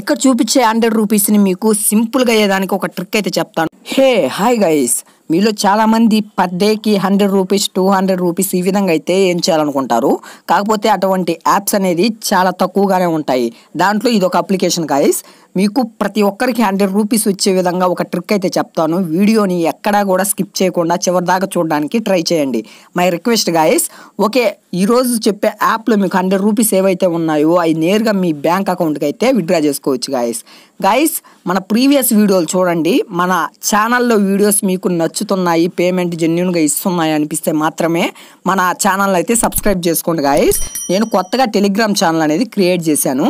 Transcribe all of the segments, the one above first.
ఇక్కడ చూపించే హండ్రెడ్ రూపీస్ని మీకు సింపుల్గా అయ్యేదానికి ఒక ట్రిక్ అయితే చెప్తాను హే హాయ్ గైస్ మీలో చాలామంది పర్ డేకి hundred rupees two hundred rupees ఈ విధంగా అయితే ఏం చేయాలనుకుంటారు కాకపోతే అటువంటి యాప్స్ అనేది చాలా తక్కువగానే ఉంటాయి దాంట్లో ఇది ఒక అప్లికేషన్ కాయస్ మీకు ప్రతి ఒక్కరికి హండ్రెడ్ రూపీస్ వచ్చే విధంగా ఒక ట్రిక్ అయితే చెప్తాను వీడియోని ఎక్కడా కూడా స్కిప్ చేయకుండా చివరిదాకా చూడడానికి ట్రై చేయండి మై రిక్వెస్ట్ గాయస్ ఓకే ఈరోజు చెప్పే యాప్లో మీకు హండ్రెడ్ రూపీస్ ఏవైతే ఉన్నాయో అవి నేరుగా మీ బ్యాంక్ అకౌంట్కి అయితే విత్డ్రా చేసుకోవచ్చు గాయస్ గైస్ మన ప్రీవియస్ వీడియోలు చూడండి మన ఛానల్లో వీడియోస్ మీకు నచ్చుతున్నాయి పేమెంట్ జెన్యున్గా ఇస్తున్నాయి అనిపిస్తే మాత్రమే మన ఛానల్ అయితే సబ్స్క్రైబ్ చేసుకోండి గాయస్ నేను కొత్తగా టెలిగ్రామ్ ఛానల్ అనేది క్రియేట్ చేశాను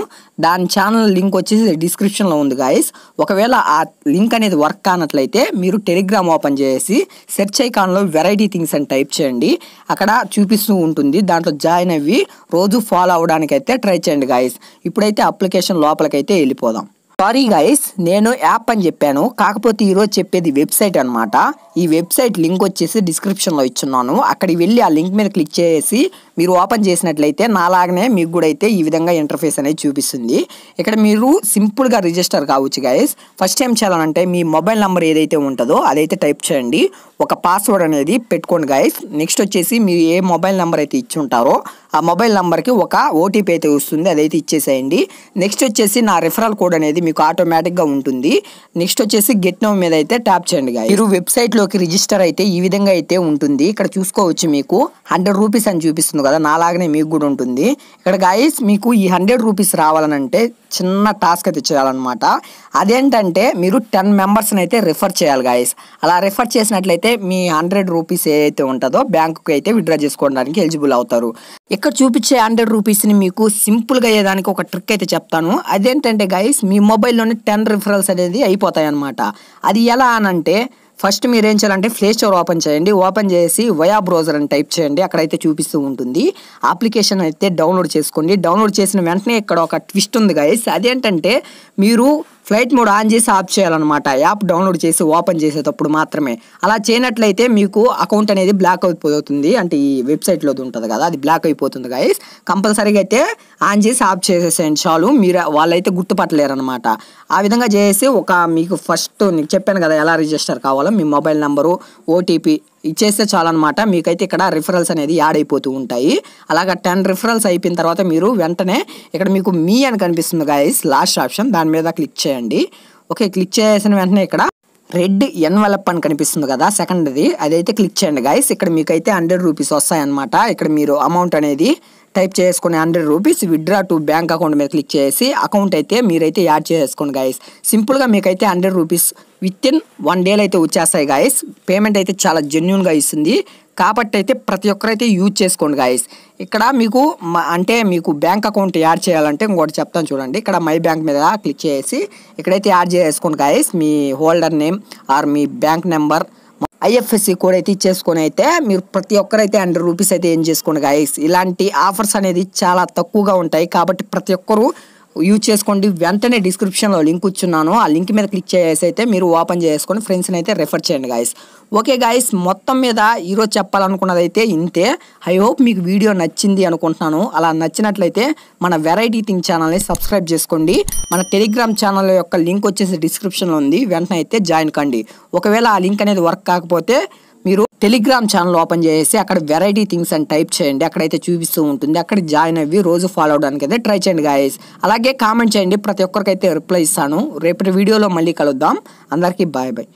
దాని ఛానల్ లింక్ వచ్చేసి డిస్క్రిప్షన్లో ఉంది గాయస్ ఒకవేళ ఆ లింక్ అనేది వర్క్ కానట్లయితే మీరు టెలిగ్రామ్ ఓపెన్ చేసి సెర్చ్ ఐకాన్లో వెరైటీ థింగ్స్ అని టైప్ చేయండి అక్కడ చూపిస్తూ ఉంటుంది దాంట్లో జాయిన్ అయ్యి రోజు ఫాలో అవ్వడానికైతే ట్రై చేయండి గాయస్ ఇప్పుడైతే అప్లికేషన్ లోపలికైతే వెళ్ళిపోదాం సారీ గైస్ నేను యాప్ అని చెప్పాను కాకపోతే ఈరోజు చెప్పేది వెబ్సైట్ అనమాట ఈ వెబ్సైట్ లింక్ వచ్చేసి డిస్క్రిప్షన్లో ఇచ్చున్నాను అక్కడికి వెళ్ళి ఆ లింక్ మీద క్లిక్ చేసి మీరు ఓపెన్ చేసినట్లయితే నాలాగనే మీకు కూడా అయితే ఈ విధంగా ఇంటర్ఫేస్ అనేది చూపిస్తుంది ఇక్కడ మీరు సింపుల్గా రిజిస్టర్ కావచ్చు గాయస్ ఫస్ట్ ఏం చేయాలంటే మీ మొబైల్ నెంబర్ ఏదైతే ఉంటుందో అదైతే టైప్ చేయండి ఒక పాస్వర్డ్ అనేది పెట్టుకోండి గాయస్ నెక్స్ట్ వచ్చేసి మీరు ఏ మొబైల్ నెంబర్ అయితే ఇచ్చి ఉంటారో ఆ మొబైల్ నెంబర్కి ఒక ఓటీపీ అయితే వస్తుంది అదైతే ఇచ్చేసేయండి నెక్స్ట్ వచ్చేసి నా రిఫరల్ కోడ్ అనేది మీకు ఆటోమేటిక్గా ఉంటుంది నెక్స్ట్ వచ్చేసి గెట్ నో మీద అయితే ట్యాప్ చేయండి మీరు వెబ్సైట్లోకి రిజిస్టర్ అయితే ఈ విధంగా అయితే ఉంటుంది ఇక్కడ చూసుకోవచ్చు మీకు హండ్రెడ్ రూపీస్ అని చూపిస్తుంది కదా నాలాగనే మీకు కూడా ఉంటుంది ఇక్కడ గాయస్ మీకు ఈ హండ్రెడ్ రూపీస్ రావాలనంటే చిన్న టాస్క్ అయితే చేయాలన్నమాట అదేంటంటే మీరు టెన్ మెంబర్స్ని అయితే రిఫర్ చేయాలి గాయస్ అలా రిఫర్ చేసినట్లయితే మీ హండ్రెడ్ రూపీస్ ఏదైతే ఉంటుందో బ్యాంకుకి అయితే విత్డ్రా చేసుకోవడానికి ఎలిజిబుల్ అవుతారు ఇక్కడ చూపించే హండ్రెడ్ రూపీస్ని మీకు సింపుల్గా అయ్యేదానికి ఒక ట్రిక్ అయితే చెప్తాను అదేంటంటే గైస్ మీ మొబైల్లోనే టెన్ రిఫరల్స్ అనేది అయిపోతాయి అనమాట అది ఎలా అనంటే ఫస్ట్ మీరు ఏం చేయాలంటే ప్లే స్టోర్ ఓపెన్ చేయండి ఓపెన్ చేసి వయా బ్రౌజర్ అని టైప్ చేయండి అక్కడైతే చూపిస్తూ ఉంటుంది అప్లికేషన్ అయితే డౌన్లోడ్ చేసుకోండి డౌన్లోడ్ చేసిన వెంటనే ఇక్కడ ఒక ట్విస్ట్ ఉంది గైస్ అదేంటంటే మీరు ఫ్లైట్ మోడ్ ఆన్ చేసి ఆఫ్ చేయాలన్నమాట యాప్ డౌన్లోడ్ చేసి ఓపెన్ చేసేటప్పుడు మాత్రమే అలా చేయనట్లయితే మీకు అకౌంట్ అనేది బ్లాక్ అయిపోతుంది అంటే ఈ వెబ్సైట్లో ఉంటుంది కదా అది బ్లాక్ అయిపోతుంది గాయస్ కంపల్సరీగా అయితే ఆన్ చేసి ఆఫ్ చేసేసేయండి చాలు మీరు వాళ్ళైతే గుర్తుపట్టలేరనమాట ఆ విధంగా చేసి ఒక మీకు ఫస్ట్ నీకు చెప్పాను కదా ఎలా రిజిస్టర్ కావాలో మీ మొబైల్ నెంబరు ఓటీపీ ఇచ్చేస్తే చాలన్నమాట మీకైతే ఇక్కడ రిఫరల్స్ అనేది యాడ్ అయిపోతూ ఉంటాయి అలాగా టెన్ రిఫరల్స్ అయిపోయిన తర్వాత మీరు వెంటనే ఇక్కడ మీకు మీ అని కనిపిస్తుంది గాయస్ లాస్ట్ ఆప్షన్ దాని మీద క్లిక్ చేయండి ఓకే క్లిక్ చేసిన వెంటనే ఇక్కడ రెడ్ ఎన్వలప్ అని కనిపిస్తుంది కదా సెకండ్ది అదైతే క్లిక్ చేయండి గాయస్ ఇక్కడ మీకైతే హండ్రెడ్ రూపీస్ వస్తాయన్నమాట ఇక్కడ మీరు అమౌంట్ అనేది టైప్ చేసుకుని hundred rupees withdraw to bank account మీద క్లిక్ చేసి అకౌంట్ అయితే మీరైతే యాడ్ చేసుకోండి గాయస్ సింపుల్గా మీకైతే hundred rupees within one డేలో అయితే వచ్చేస్తాయి గాయస్ పేమెంట్ అయితే చాలా జెన్యున్గా ఇస్తుంది కాబట్టి అయితే ప్రతి ఒక్కరైతే యూజ్ చేసుకోండి గాయస్ ఇక్కడ మీకు అంటే మీకు బ్యాంక్ అకౌంట్ యాడ్ చేయాలంటే ఇంకోటి చెప్తాను చూడండి ఇక్కడ మై బ్యాంక్ మీద క్లిక్ చేసి ఇక్కడైతే యాడ్ చేసుకోండి గాయస్ మీ హోల్డర్ నేమ్ ఆర్ మీ బ్యాంక్ నెంబర్ ఐఎఫ్ఎస్సి కోడ్ అయితే ఇచ్చేసుకొని అయితే మీరు ప్రతి ఒక్కరైతే హండ్రెడ్ రూపీస్ అయితే ఏం చేసుకోండి గాయస్ ఇలాంటి ఆఫర్స్ అనేది చాలా తక్కువగా ఉంటాయి కాబట్టి ప్రతి ఒక్కరూ యూజ్ చేసుకోండి వెంటనే డిస్క్రిప్షన్లో లింక్ ఇచ్చున్నాను ఆ లింక్ మీద క్లిక్ చేసి అయితే మీరు ఓపెన్ చేసుకొని ఫ్రెండ్స్ని అయితే రెఫర్ చేయండి గాయస్ ఓకే గాయస్ మొత్తం మీద ఈరోజు చెప్పాలనుకున్నది అయితే ఇంతే ఐ హోప్ మీకు వీడియో నచ్చింది అనుకుంటున్నాను అలా నచ్చినట్లయితే మన వెరైటీ థింగ్ ఛానల్ని సబ్స్క్రైబ్ చేసుకోండి మన టెలిగ్రామ్ ఛానల్ యొక్క లింక్ వచ్చేసి డిస్క్రిప్షన్లో ఉంది వెంటనే అయితే జాయిన్ కండి ఒకవేళ ఆ లింక్ అనేది వర్క్ కాకపోతే మీరు టెలిగ్రామ్ ఛానల్ ఓపెన్ చేసి అక్కడ వెరైటీ థింగ్స్ అని టైప్ చేయండి అక్కడైతే చూపిస్తూ ఉంటుంది అక్కడ జాయిన్ అవి రోజు ఫాలో అవడానికి అయితే ట్రై చేయండి గాయస్ అలాగే కామెంట్ చేయండి ప్రతి ఒక్కరికైతే రిప్లై ఇస్తాను రేపటి వీడియోలో మళ్ళీ కలుద్దాం అందరికీ బాయ్ బాయ్